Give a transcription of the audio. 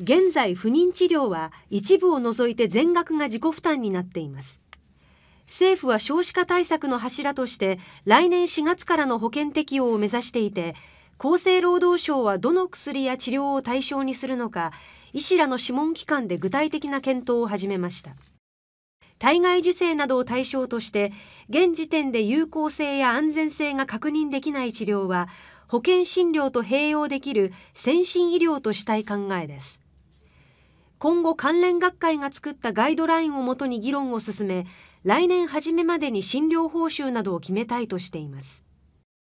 現在不妊治療は一部を除いて全額が自己負担になっています。政府は少子化対策の柱として来年4月からの保険適用を目指していて厚生労働省はどの薬や治療を対象にするのか医師らの諮問機関で具体的な検討を始めました体外受精などを対象として現時点で有効性や安全性が確認できない治療は保険診療と併用できる先進医療としたい考えです今後関連学会が作ったガイドラインをもとに議論を進め来年初めまでに診療報酬などを決めたいとしています